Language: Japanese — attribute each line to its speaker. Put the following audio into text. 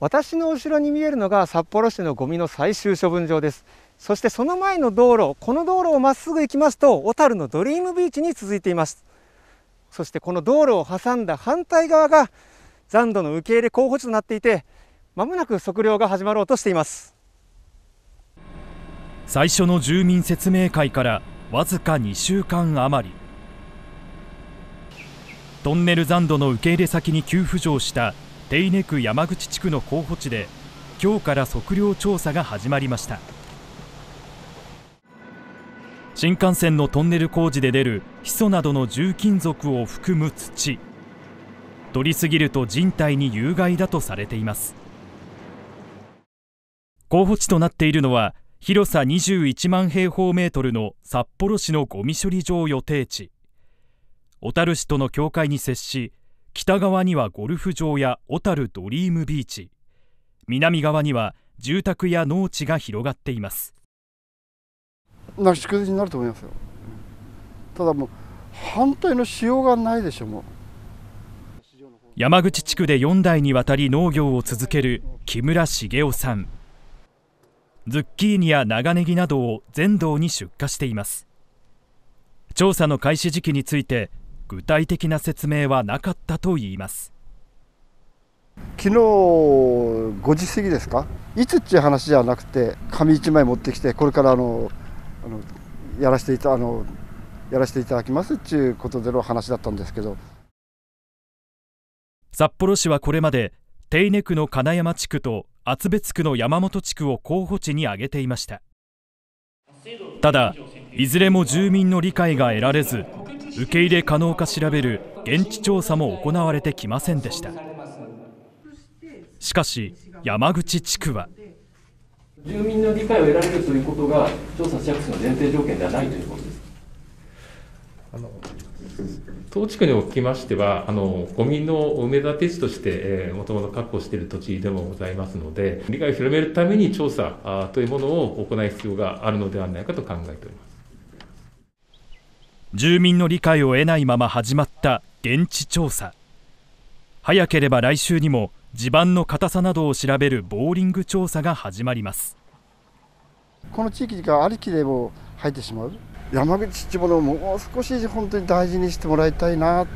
Speaker 1: 私の後ろに見えるのが札幌市のゴミの最終処分場ですそしてその前の道路この道路をまっすぐ行きますと小樽のドリームビーチに続いていますそしてこの道路を挟んだ反対側が残土の受け入れ候補地となっていてまもなく測量が始まろうとしています最初の住民説明会からわずか2週間余りトンネル残土の受け入れ先に急浮上した手稲区山口地区の候補地で今日から測量調査が始まりました新幹線のトンネル工事で出るヒ素などの重金属を含む土取りすぎると人体に有害だとされています候補地となっているのは広さ21万平方メートルの札幌市のゴミ処理場予定地小樽市との境界に接し北側にはゴルフ場や小樽ドリームビーチ南側には住宅や農地が広がっていますなし崩しになると思いますよただもう反対のしようがないでしょもう山口地区で4代にわたり農業を続ける木村茂雄さんズッキーニや長ネギなどを全道に出荷しています調査の開始時期について具体的な説明はなかったといいます昨日5時過ぎですかいつっていう話じゃなくて紙1枚持ってきてこれからあのあのやらていたあのやらせていただきますっていうことでの話だったんですけど札幌市はこれまで手稲区の金山地区と厚別区の山本地区を候補地に挙げていましたただいずれも住民の理解が得られず受け入れ可能か調べる現地調査も行われてきませんでしたしかし山口地区は住民の理解を得られるということが調査着手の前提条件ではないということですあの当地区におきましては、あのゴミの埋め立て地として、もともと確保している土地でもございますので、理解を広めるために調査というものを行う必要があるのではないかと考えております。住民の理解を得ないまま始まった現地調査早ければ来週にも地盤の硬さなどを調べるボーリング調査が始まりますこの地域がありきでも入ってしまう山口地方のもう少し本当に大事にしてもらいたいな